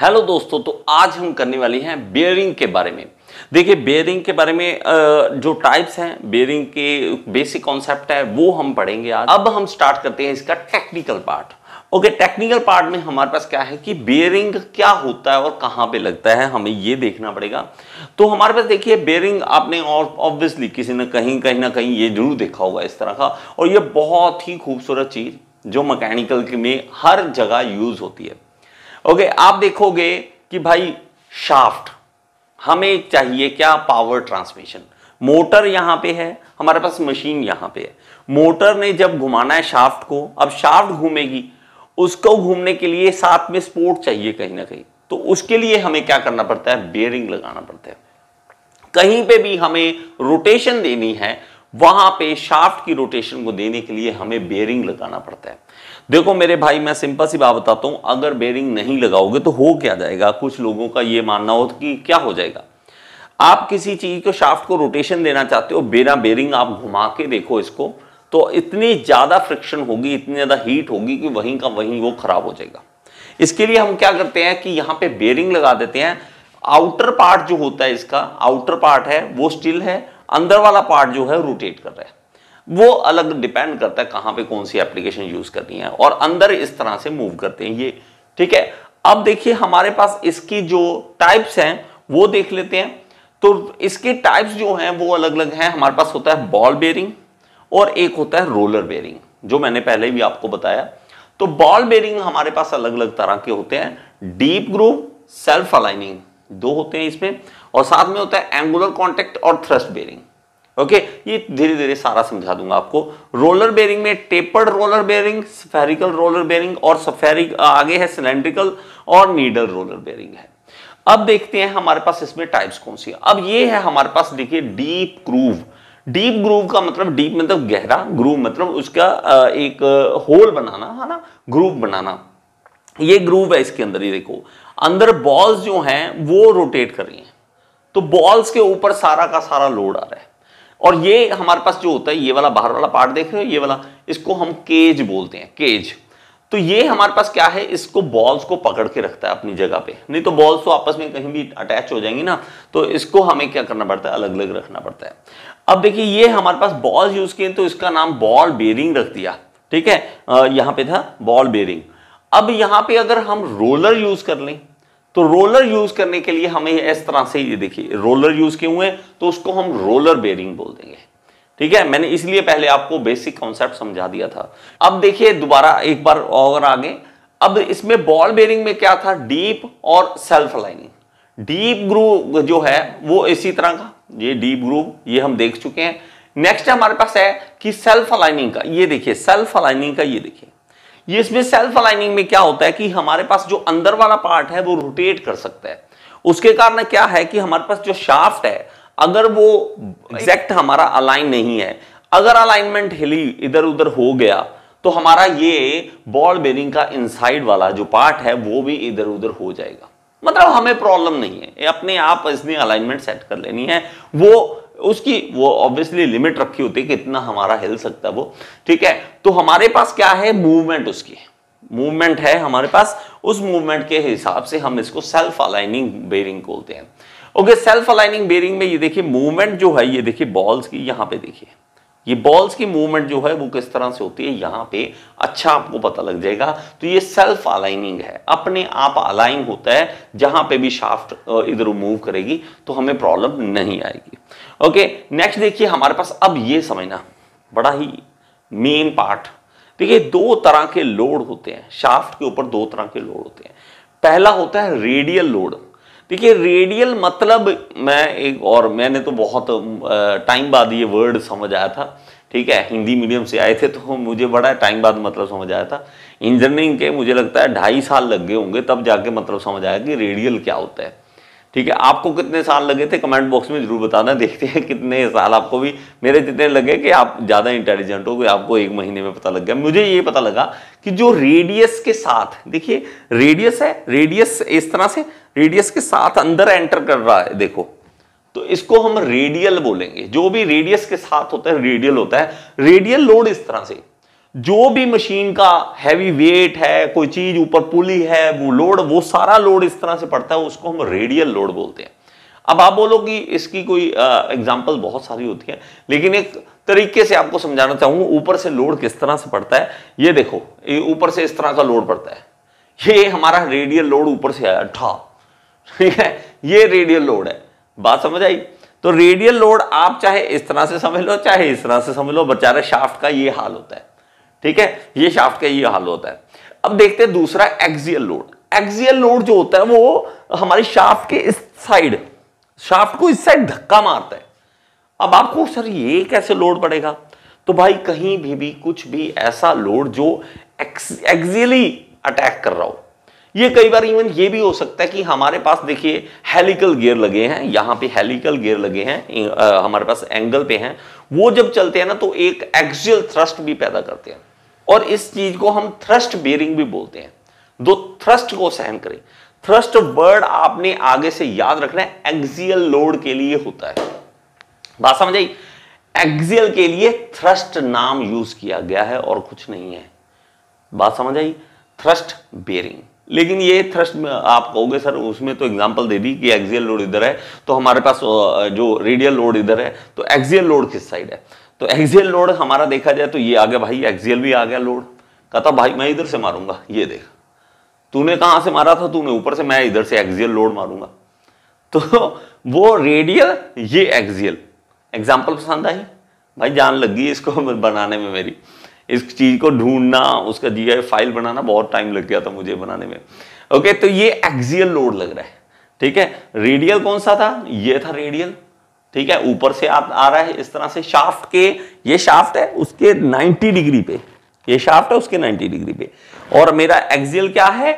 hello दोस्तों तो आज हम करने वाले हैं बेयरिंग के बारे में देखिए बेयरिंग के बारे में जो टाइप्स हैं बेयरिंग के बेसिक कॉन्सेप्ट है वो हम पढ़ेंगे आज अब हम स्टार्ट करते हैं इसका technical part okay technical part में हमारे पास क्या है कि बेयरिंग क्या होता है और कहाँ पे लगता है हमें ये देखना पड़ेगा तो हमारे पास देखिए बेयरिंग आपने और ऑब्वियसली किसी ने कहीं कहीं ना कहीं ये जरूर देखा होगा इस तरह का और ये बहुत ही खूबसूरत चीज़ जो मैकेनिकल में हर जगह यूज होती है ओके आप देखोगे कि भाई शाफ्ट हमें चाहिए क्या पावर ट्रांसमिशन मोटर यहां पे है हमारे पास मशीन यहां पे है मोटर ने जब घुमाना है शाफ्ट को अब शाफ्ट घूमेगी उसको घूमने के लिए साथ में स्पोर्ट चाहिए कहीं ना कहीं तो उसके लिए हमें क्या करना पड़ता है बेयरिंग लगाना पड़ता है कहीं पे भी हमें रोटेशन देनी है वहां पे शाफ्ट की रोटेशन को देने के लिए हमें बेयरिंग लगाना पड़ता है देखो मेरे भाई मैं सिंपल सी बात बताता हूं अगर बेयरिंग नहीं लगाओगे तो हो क्या जाएगा कुछ लोगों का यह मानना हो कि क्या हो जाएगा आप किसी चीज को शाफ्ट को रोटेशन देना चाहते हो बिना बेयरिंग आप घुमा के देखो इसको तो इतनी ज्यादा फ्रिक्शन होगी इतनी ज्यादा हीट होगी कि वहीं का वहीं वो खराब हो जाएगा इसके लिए हम क्या करते हैं कि यहां पे बेयरिंग लगा देते हैं आउटर पार्ट जो होता है इसका आउटर पार्ट है वो स्टिल है अंदर वाला पार्ट जो है रोटेट कर रहा है वो अलग डिपेंड करता है कहां पे कौन सी एप्लीकेशन यूज करनी है और अंदर इस तरह से मूव करते हैं ये ठीक है अब देखिए हमारे पास इसकी जो टाइप्स हैं वो देख लेते हैं तो इसके टाइप्स जो हैं वो अलग अलग हैं हमारे पास होता है बॉल बेरिंग और एक होता है रोलर बेरिंग जो मैंने पहले भी आपको बताया तो बॉल बेरिंग हमारे पास अलग अलग तरह के होते हैं डीप ग्रूव सेल्फ अलाइनिंग दो होते हैं इसमें और साथ में होता है एंगुलर कॉन्टेक्ट और थ्रस्ट बेरिंग ओके okay, ये धीरे धीरे सारा समझा दूंगा आपको रोलर बेरिंग में tapered roller bearing spherical roller bearing और सफेरिक आगे है सिलेंड्रिकल और नीडल रोलर बेरिंग है अब देखते हैं हमारे पास इसमें टाइप्स कौन सी अब ये है हमारे पास देखिए डीप ग्रूव डीप ग्रूव का मतलब डीप मतलब गहरा ग्रूव मतलब उसका एक होल बनाना है ना ग्रूव बनाना ये ग्रूव है इसके अंदर ये देखो अंदर बॉल्स जो हैं वो रोटेट कर रही हैं तो बॉल्स के ऊपर सारा का सारा लोड आ रहा है और ये हमारे पास जो होता है ये वाला बाहर वाला पार्ट देख रहे हो ये वाला इसको हम केज बोलते हैं केज तो ये हमारे पास क्या है इसको बॉल्स को पकड़ के रखता है अपनी जगह पे नहीं तो बॉल्स तो आपस में कहीं भी अटैच हो जाएंगी ना तो इसको हमें क्या करना पड़ता है अलग अलग रखना पड़ता है अब देखिए ये हमारे पास बॉल्स यूज किए तो इसका नाम बॉल बेरिंग रख दिया ठीक है यहां पे था बॉल बेरिंग अब यहां पे अगर हम रोलर यूज कर लें तो रोलर यूज करने के लिए हमें इस तरह से ये देखिए रोलर यूज क्यों हुए तो उसको हम रोलर बेरिंग बोल देंगे ठीक है मैंने इसलिए पहले आपको बेसिक कॉन्सेप्ट समझा दिया था अब देखिए दोबारा एक बार और आगे अब इसमें बॉल बेरिंग में क्या था डीप और सेल्फ अलाइनिंग डीप ग्रू जो है वो इसी तरह का ये डीप ग्रूव ये हम देख चुके हैं नेक्स्ट हमारे पास है कि सेल्फ अलाइनिंग का ये देखिए सेल्फ अलाइनिंग का ये देखिए ये इसमें सेल्फ अलाइनिंग में क्या होता है कि हमारे पास जो अंदर वाला पार्ट है वो रोटेट कर सकता है उसके कारण क्या है कि हमारे पास जो शाफ्ट है अगर वो एग्जैक्ट हमारा अलाइन नहीं है अगर अलाइनमेंट हिली इधर उधर हो गया तो हमारा ये बॉल बेरिंग का इनसाइड वाला जो पार्ट है वो भी इधर उधर हो जाएगा मतलब हमें प्रॉब्लम नहीं है अपने आप इसने अलाइनमेंट सेट कर लेनी है वो उसकी वो ऑब्वियसली लिमिट रखी होती है कि इतना हमारा हिल सकता है वो ठीक है तो हमारे पास क्या है मूवमेंट उसकी मूवमेंट है हमारे पास उस मूवमेंट के हिसाब से हम इसको सेल्फ अलाइनिंग बेरिंग बोलते हैं ओके सेल्फ अलाइनिंग बेरिंग में ये देखिए मूवमेंट जो है ये देखिए बॉल्स की यहां पे देखिए ये बॉल्स की मूवमेंट जो है वो किस तरह से होती है यहां पे अच्छा आपको पता लग जाएगा तो ये सेल्फ अलाइनिंग है अपने आप अलाइन होता है जहां पे भी शाफ्ट इधर मूव करेगी तो हमें प्रॉब्लम नहीं आएगी ओके नेक्स्ट देखिए हमारे पास अब ये समझना बड़ा ही मेन पार्ट देखिए दो तरह के लोड होते हैं शाफ्ट के ऊपर दो तरह के लोड होते हैं पहला होता है रेडियल लोड देखिए रेडियल मतलब मैं एक और मैंने तो बहुत टाइम बाद ये वर्ड समझ आया था ठीक है हिंदी मीडियम से आए थे तो मुझे बड़ा टाइम बाद मतलब समझ आया था इंजीनियरिंग के मुझे लगता है ढाई साल लग गए होंगे तब जाके मतलब समझ आया कि रेडियल क्या होता है ठीक है आपको कितने साल लगे थे कमेंट बॉक्स में जरूर बताना देखते हैं कितने साल आपको भी मेरे जितने लगे कि आप ज़्यादा इंटेलिजेंट हो कि आपको एक महीने में पता लग गया मुझे ये पता लगा कि जो रेडियस के साथ देखिए रेडियस है रेडियस इस तरह से रेडियस के साथ अंदर एंटर कर रहा है देखो तो इसको हम रेडियल बोलेंगे जो भी रेडियस के साथ होता है रेडियल होता है रेडियल लोड इस तरह से जो भी मशीन का हैवी वेट है कोई चीज ऊपर पुली है वो लोड वो सारा लोड इस तरह से पड़ता है उसको हम रेडियल लोड बोलते हैं अब आप बोलो कि इसकी कोई एग्जाम्पल बहुत सारी होती है लेकिन एक तरीके से आपको समझाना चाहूंगा ऊपर से लोड किस तरह से पड़ता है ये देखो ये ऊपर से इस तरह का लोड पड़ता है ये हमारा रेडियल लोड ऊपर से आया ठा ठीक है ये रेडियल लोड है बात समझ आई तो रेडियल लोड आप चाहे इस तरह से समझ लो चाहे इस तरह से समझ लो बेचारे शाफ्ट का ये हाल होता है ठीक है ये शाफ्ट का ये हाल होता है अब देखते हैं दूसरा एक्सियल लोड एक्सियल लोड जो होता है वो हमारी शाफ्ट के इस साइड शाफ्ट को इस साइड धक्का मारता है अब आपको सर ये कैसे लोड पड़ेगा तो भाई कहीं भी भी कुछ भी ऐसा लोड जो एक्सियली अटैक कर रहा हो ये कई बार इवन ये भी हो सकता है कि हमारे पास देखिए हेलिकल गियर लगे हैं यहां पे हेलिकल गियर लगे हैं हमारे पास एंगल पे हैं वो जब चलते हैं ना तो एक एक्सियल थ्रस्ट भी पैदा करते हैं और इस चीज को हम थ्रस्ट बेरिंग भी बोलते हैं दो थ्रस्ट को सहन करें थ्रस्ट वर्ड आपने आगे से याद रखना है एक्सियल लोड के लिए होता है बात समझ आई एक्सियल के लिए थ्रस्ट नाम यूज किया गया है और कुछ नहीं है बात समझ आई थ्रस्ट बेरिंग लेकिन ये थ्रस्ट में आप कहोगे सर उसमें तो एग्जांपल दे दी कि एक्सियल लोड इधर है तो हमारे पास जो रेडियल लोड इधर है तो एक्सियल लोड किस साइड है तो एक्सियल लोड हमारा देखा जाए तो ये आ गया भाई एक्सियल भी आ गया लोड कहता भाई मैं इधर से मारूंगा ये देख तूने कहां से मारा था तूने ऊपर से मैं इधर से एक्सियल लोड मारूंगा तो वो रेडियल ये एक्सियल एग्जाम्पल पसंद आई भाई जान लगी इसको बनाने में मेरी इस चीज़ को ढूंढना उसका जी फाइल बनाना बहुत टाइम लग गया था मुझे बनाने में ओके तो ये एक्सियल लोड लग रहा है ठीक है रेडियल कौन सा था ये था रेडियल ठीक है ऊपर से आ, आ रहा है इस तरह से शाफ्ट के ये शाफ्ट है उसके 90 डिग्री पे ये शाफ्ट है उसके 90 डिग्री पे और मेरा एक्सियल क्या है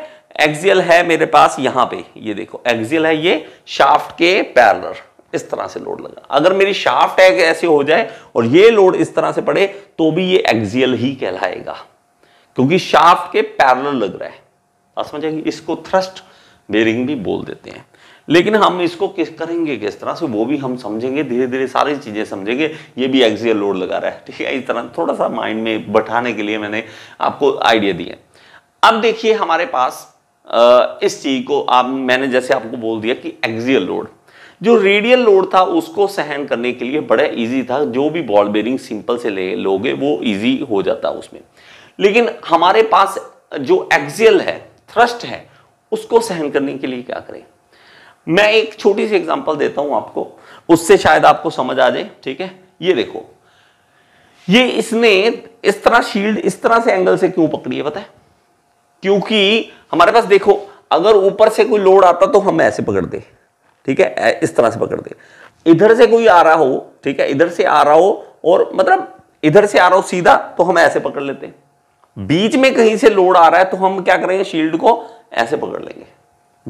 एक्सियल है मेरे पास यहां पे ये देखो एक्सियल है ये शाफ्ट के पैरलर इस तरह से लोड लगा अगर मेरी शाफ्ट है ऐसे हो जाए और ये लोड इस तरह से पड़े तो भी ये एक्सियल ही कहलाएगा क्योंकि शाफ्ट के पैरलर लग रहा है समझ आएगी इसको थ्रस्ट बेरिंग भी बोल देते हैं लेकिन हम इसको किस करेंगे किस तरह से वो भी हम समझेंगे धीरे धीरे सारी चीज़ें समझेंगे ये भी एक्सियल लोड लगा रहा है ठीक है इस तरह थोड़ा सा माइंड में बैठाने के लिए मैंने आपको आइडिया दिया अब देखिए हमारे पास इस चीज को आप मैंने जैसे आपको बोल दिया कि एक्सियल लोड जो रेडियल लोड था उसको सहन करने के लिए बड़ा इजी था जो भी बॉल बेरिंग सिंपल से ले लोगे वो इजी हो जाता उसमें लेकिन हमारे पास जो एक्सियल है थ्रस्ट है उसको सहन करने के लिए क्या करें मैं एक छोटी सी एग्जांपल देता हूं आपको उससे शायद आपको समझ आ जाए ठीक है ये देखो ये इसने इस तरह शील्ड इस तरह से एंगल से क्यों पकड़ी है बताए क्योंकि हमारे पास देखो अगर ऊपर से कोई लोड आता तो हम ऐसे पकड़ दे ठीक है इस तरह से पकड़ दे इधर से कोई आ रहा हो ठीक है इधर से आ रहा हो और मतलब इधर से आ रहा हो सीधा तो हम ऐसे पकड़ लेते हैं बीच में कहीं से लोड आ रहा है तो हम क्या करेंगे शील्ड को ऐसे पकड़ लेंगे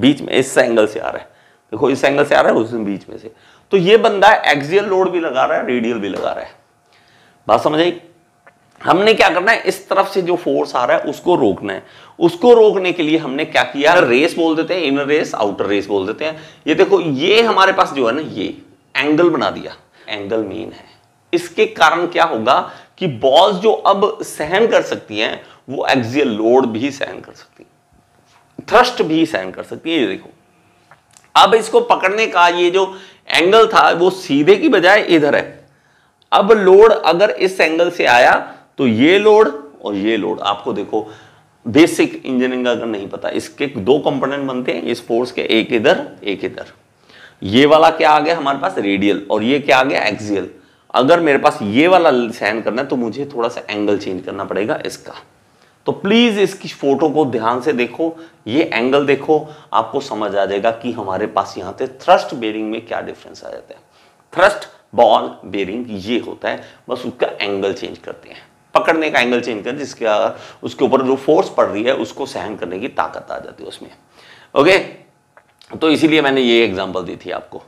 बीच में इस एंगल से आ रहा है देखो इस एंगल से आ रहा है उस बीच में से तो ये बंदा एक्सियल लोड भी लगा रहा है रेडियल भी लगा रहा है बात समझ आई हमने क्या करना है इस तरफ से जो फोर्स आ रहा है उसको रोकना है उसको रोकने के लिए हमने क्या किया रेस बोल देते हैं इनर रेस आउटर रेस बोल देते हैं ये देखो ये हमारे पास जो है ना ये एंगल बना दिया एंगल मेन है इसके कारण क्या होगा कि बॉल्स जो अब सहन कर सकती हैं वो एक्सियल लोड भी सहन कर सकती है थ्रस्ट भी सहन कर सकती है ये देखो अब इसको पकड़ने का ये जो एंगल था वो सीधे की बजाय इधर है अब लोड अगर इस एंगल से आया तो ये लोड और ये लोड आपको देखो बेसिक इंजीनियरिंग का अगर नहीं पता इसके दो कंपोनेंट बनते हैं इस फोर्स के एक इधर एक इधर ये वाला क्या आ गया हमारे पास रेडियल और ये क्या आ गया एक्सियल अगर मेरे पास ये वाला सहन करना है तो मुझे थोड़ा सा एंगल चेंज करना पड़ेगा इसका तो प्लीज इसकी फोटो को ध्यान से देखो ये एंगल देखो आपको समझ आ जाएगा कि हमारे पास यहाँ पे थ्रस्ट बेरिंग में क्या डिफरेंस आ जाता है थ्रस्ट बॉल बेरिंग ये होता है बस उसका एंगल चेंज करते हैं पकड़ने का एंगल चेंज कर जिसके उसके ऊपर जो फोर्स पड़ रही है उसको सहन करने की ताकत आ जाती है उसमें ओके तो इसीलिए मैंने ये एग्जाम्पल दी थी आपको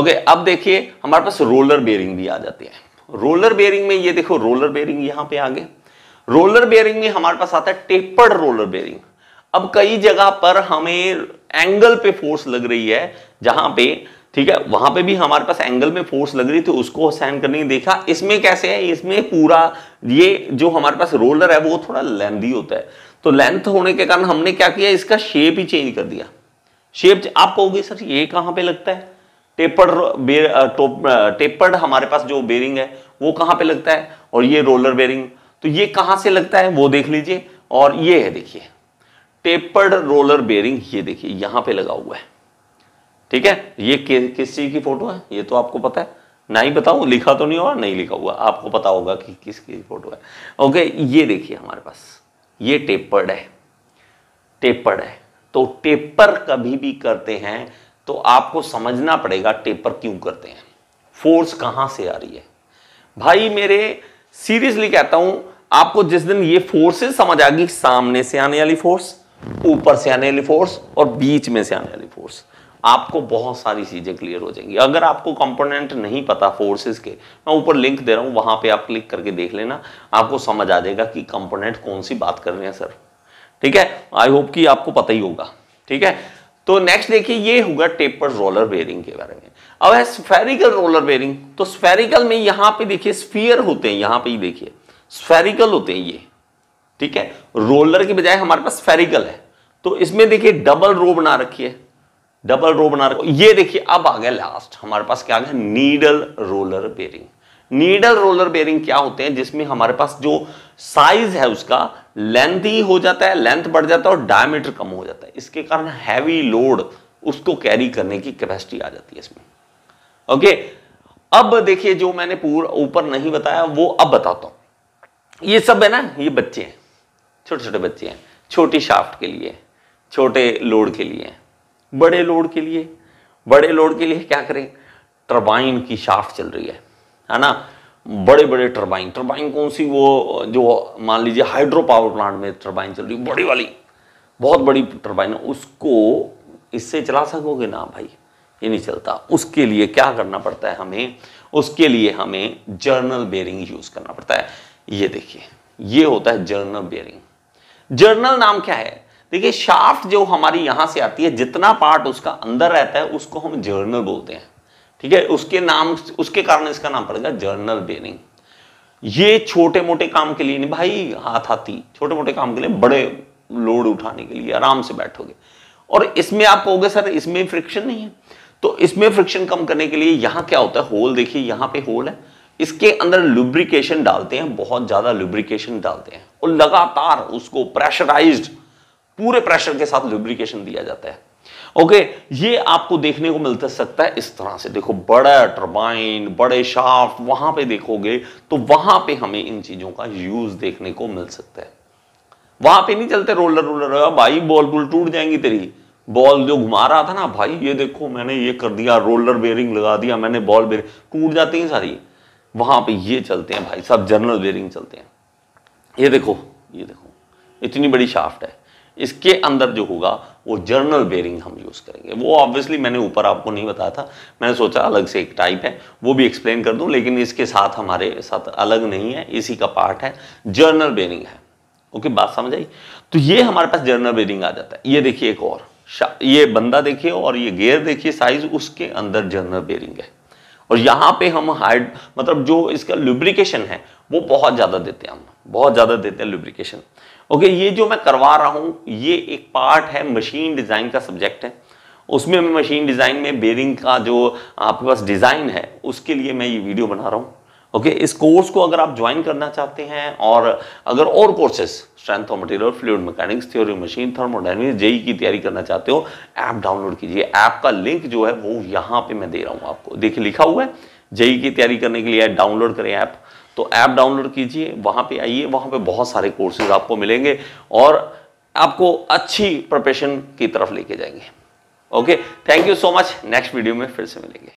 ओके अब देखिए हमारे पास रोलर बेयरिंग भी आ जाती है रोलर बेयरिंग में ये देखो रोलर बेयरिंग यहां पे आगे रोलर बेयरिंग में हमारे पास आता है टेपर्ड रोलर बेयरिंग अब कई जगह पर हमें एंगल पे फोर्स लग रही है जहां पे ठीक है वहां पे भी हमारे पास एंगल में फोर्स लग रही थी उसको सहन करने की देखा इसमें कैसे है इसमें पूरा ये जो हमारे पास रोलर है वो थोड़ा लेंदी होता है तो लेंथ होने के कारण हमने क्या किया इसका शेप ही चेंज कर दिया शेप आप कहोगे सर ये कहाँ पे लगता है टेपर्ड टेपर्ड हमारे पास जो बेरिंग है वो कहाँ पे लगता है और ये रोलर बेरिंग तो ये कहाँ से लगता है वो देख लीजिए और ये है देखिए टेपर्ड रोलर बेरिंग ये देखिए यहां पे लगा हुआ है ठीक है ये कि, किस चीज की फोटो है ये तो आपको पता है नहीं बताऊ लिखा तो नहीं होगा नहीं लिखा हुआ आपको पता होगा कि किसकी फोटो है ओके ये देखिए हमारे पास ये टेपर्ड है टेपर्ड है तो टेपर कभी भी करते हैं तो आपको समझना पड़ेगा टेपर क्यों करते हैं फोर्स कहां से आ रही है भाई मेरे सीरियसली कहता हूं आपको जिस दिन ये फोर्सेस समझ आ गई सामने से आने वाली फोर्स ऊपर से आने वाली फोर्स और बीच में से आने वाली फोर्स आपको बहुत सारी चीज़ें क्लियर हो जाएंगी अगर आपको कंपोनेंट नहीं पता फोर्सेस के मैं ऊपर लिंक दे रहा हूं वहां पे आप क्लिक करके देख लेना आपको समझ आ जाएगा कि कंपोनेंट कौन सी बात कर रहे हैं सर ठीक है आई होप कि आपको पता ही होगा ठीक है तो नेक्स्ट देखिए ये होगा टेपर रोलर बेरिंग के बारे में अब है स्फेरिकल रोलर बेरिंग तो स्फेरिकल में यहां पर देखिए स्पीयर होते हैं यहां पर ही देखिए स्फेरिकल होते हैं ये ठीक है रोलर के बजाय हमारे पास स्फेरिकल है तो इसमें देखिए डबल रो बना रखी है डबल रो बना रखो ये देखिए अब आ गया लास्ट हमारे पास क्या आ गया needle roller bearing needle roller bearing क्या होते हैं जिसमें हमारे पास जो साइज है उसका लेंथ ही हो जाता है लेंथ बढ़ जाता है और डायमीटर कम हो जाता है इसके कारण हैवी लोड उसको कैरी करने की कैपेसिटी आ जाती है इसमें ओके अब देखिए जो मैंने पूरा ऊपर नहीं बताया वो अब बताता हूं ये सब है ना ये बच्चे हैं छोटे छोटे बच्चे हैं छोटी शाफ्ट के लिए छोटे लोड के लिए बड़े लोड के लिए बड़े लोड के लिए क्या करें टर्बाइन की शाफ चल रही है है ना बड़े बड़े टर्बाइन टर्बाइन कौन सी वो जो मान लीजिए हाइड्रो पावर प्लांट में टर्बाइन चल रही है बड़ी वाली बहुत बड़ी टर्बाइन उसको इससे चला सकोगे ना भाई ये नहीं चलता उसके लिए क्या करना पड़ता है हमें उसके लिए हमें जर्नल बेयरिंग यूज करना पड़ता है ये देखिए ये होता है जर्नल बेयरिंग जर्नल नाम क्या है देखिए शाफ्ट जो हमारी यहां से आती है जितना पार्ट उसका अंदर रहता है उसको हम जर्नल बोलते हैं ठीक है उसके नाम उसके कारण इसका नाम पड़ेगा जर्नल बेरिंग ये छोटे मोटे काम के लिए नहीं भाई हाथ हाथी छोटे मोटे काम के लिए बड़े लोड उठाने के लिए आराम से बैठोगे और इसमें आप कहोगे सर इसमें फ्रिक्शन नहीं है तो इसमें फ्रिक्शन कम करने के लिए यहां क्या होता है होल देखिए यहां पे होल है इसके अंदर लुब्रिकेशन डालते हैं बहुत ज्यादा लुब्रिकेशन डालते हैं और लगातार उसको प्रेशराइज्ड पूरे प्रेशर के साथ लुब्रिकेशन दिया जाता है ओके ये आपको देखने को मिल सकता है इस तरह से देखो बड़ा टर्बाइन बड़े शाफ्ट वहां पे देखोगे तो वहां पे हमें इन चीजों का यूज देखने को मिल सकता है वहां पे नहीं चलते रोलर रोलर भाई बॉल बुल टूट जाएंगी तेरी बॉल जो घुमा रहा था ना भाई ये देखो मैंने ये कर दिया रोलर बेरिंग लगा दिया मैंने बॉल बेरिंग टूट जाती है सारी वहां पे ये चलते हैं भाई सब जर्नल बेरिंग चलते हैं ये देखो ये देखो इतनी बड़ी शाफ्ट है इसके अंदर जो होगा वो जर्नल बेरिंग हम यूज़ करेंगे वो ऑब्वियसली मैंने ऊपर आपको नहीं बताया था मैंने सोचा अलग से एक टाइप है वो भी एक्सप्लेन कर दूं लेकिन इसके साथ हमारे साथ अलग नहीं है इसी का पार्ट है जर्नल बेरिंग है ओके बात समझ आई तो ये हमारे पास जर्नल बेरिंग आ जाता है ये देखिए एक और ये बंदा देखिए और ये गेयर देखिए साइज उसके अंदर जर्नल बेरिंग है और यहाँ पे हम हाइड मतलब जो इसका लुब्रिकेशन है वो बहुत ज़्यादा देते हैं हम बहुत ज़्यादा देते हैं लुब्रिकेशन ओके ये जो मैं करवा रहा हूँ ये एक पार्ट है मशीन डिज़ाइन का सब्जेक्ट है उसमें मैं मशीन डिज़ाइन में बेरिंग का जो आपके पास डिज़ाइन है उसके लिए मैं ये वीडियो बना रहा हूँ ओके okay, इस कोर्स को अगर आप ज्वाइन करना चाहते हैं और अगर और courses strength of material fluid mechanics theory machine thermodynamics JE की तैयारी करना चाहते हो ऐप डाउनलोड कीजिए ऐप का लिंक जो है वो यहाँ पे मैं दे रहा हूँ आपको देखिए लिखा हुआ है जेई e की तैयारी करने के लिए डाउनलोड करें ऐप तो ऐप डाउनलोड कीजिए वहाँ पे आइए वहाँ पे बहुत सारे कोर्सेज आपको मिलेंगे और आपको अच्छी प्रोफेशन की तरफ लेके जाएंगे okay thank you so much next video में फिर से मिलेंगे